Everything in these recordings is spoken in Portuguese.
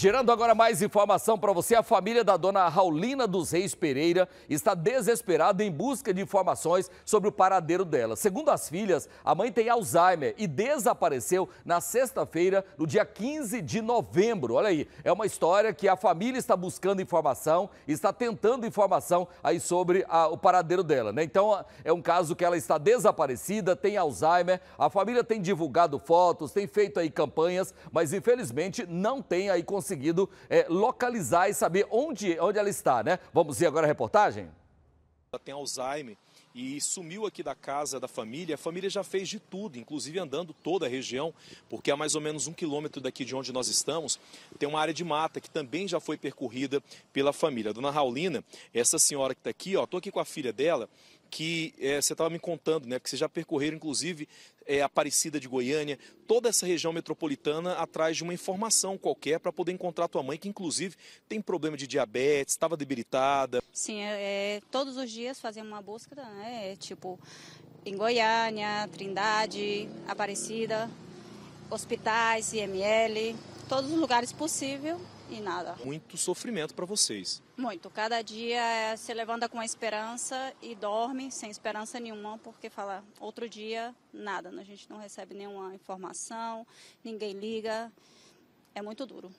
Gerando agora mais informação para você, a família da dona Raulina dos Reis Pereira está desesperada em busca de informações sobre o paradeiro dela. Segundo as filhas, a mãe tem Alzheimer e desapareceu na sexta-feira, no dia 15 de novembro. Olha aí, é uma história que a família está buscando informação, está tentando informação aí sobre a, o paradeiro dela. Né? Então, é um caso que ela está desaparecida, tem Alzheimer, a família tem divulgado fotos, tem feito aí campanhas, mas infelizmente não tem aí conseguido conseguido é, localizar e saber onde, onde ela está, né? Vamos ver agora a reportagem? Ela tem Alzheimer e sumiu aqui da casa da família. A família já fez de tudo, inclusive andando toda a região, porque a mais ou menos um quilômetro daqui de onde nós estamos tem uma área de mata que também já foi percorrida pela família. A dona Raulina, essa senhora que está aqui, ó, estou aqui com a filha dela, que é, você estava me contando, né? Porque vocês já percorreram, inclusive, é, Aparecida de Goiânia, toda essa região metropolitana atrás de uma informação qualquer para poder encontrar tua mãe, que inclusive tem problema de diabetes, estava debilitada. Sim, é, é, todos os dias fazemos uma busca, né? Tipo, em Goiânia, Trindade, Aparecida, hospitais, IML, todos os lugares possíveis e nada. Muito sofrimento para vocês. Muito. Cada dia se é, levanta com a esperança e dorme sem esperança nenhuma, porque fala outro dia nada. A gente não recebe nenhuma informação, ninguém liga. É muito duro.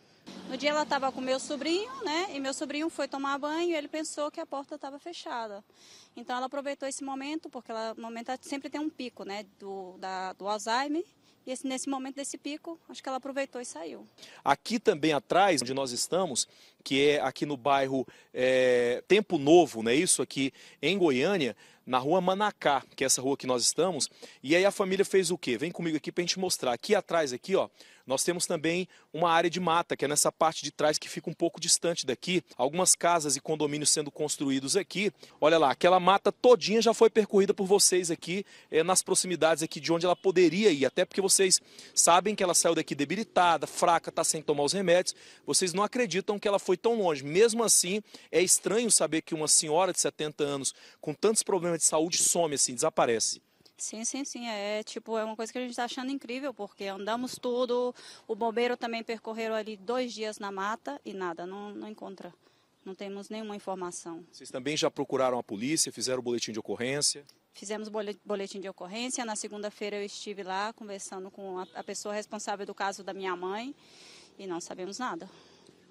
No dia ela estava com meu sobrinho, né? E meu sobrinho foi tomar banho e ele pensou que a porta estava fechada. Então ela aproveitou esse momento, porque ela momento é, sempre tem um pico, né? Do, da, do Alzheimer. E esse, nesse momento desse pico, acho que ela aproveitou e saiu. Aqui também atrás, onde nós estamos, que é aqui no bairro é, Tempo Novo, né? isso? Aqui em Goiânia, na rua Manacá, que é essa rua que nós estamos. E aí a família fez o quê? Vem comigo aqui para a gente mostrar. Aqui atrás, aqui, ó, nós temos também uma área de mata, que é nessa parte de trás que fica um pouco distante daqui. Algumas casas e condomínios sendo construídos aqui. Olha lá, aquela mata todinha já foi percorrida por vocês aqui, é, nas proximidades aqui de onde ela poderia ir. Até porque vocês sabem que ela saiu daqui debilitada, fraca, está sem tomar os remédios. Vocês não acreditam que ela foi foi tão longe. Mesmo assim, é estranho saber que uma senhora de 70 anos, com tantos problemas de saúde, some assim, desaparece. Sim, sim, sim. É tipo, é uma coisa que a gente está achando incrível, porque andamos tudo, o bombeiro também percorreu ali dois dias na mata e nada, não, não encontra. Não temos nenhuma informação. Vocês também já procuraram a polícia, fizeram o boletim de ocorrência? Fizemos boletim de ocorrência. Na segunda-feira eu estive lá conversando com a pessoa responsável do caso da minha mãe e não sabemos nada.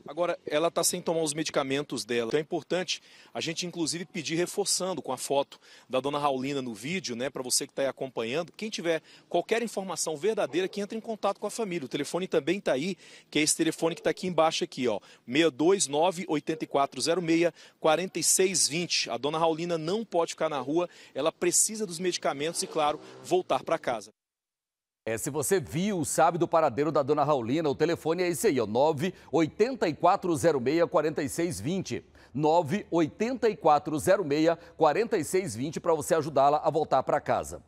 Agora, ela está sem tomar os medicamentos dela. Então é importante a gente, inclusive, pedir reforçando com a foto da dona Raulina no vídeo, né? Para você que está aí acompanhando. Quem tiver qualquer informação verdadeira, que entre em contato com a família. O telefone também está aí, que é esse telefone que está aqui embaixo, aqui, ó. 629-8406-4620. A dona Raulina não pode ficar na rua, ela precisa dos medicamentos e, claro, voltar para casa. É, se você viu, sabe do paradeiro da dona Raulina, o telefone é esse aí, ó, 98406-4620. 98406-4620 para você ajudá-la a voltar para casa.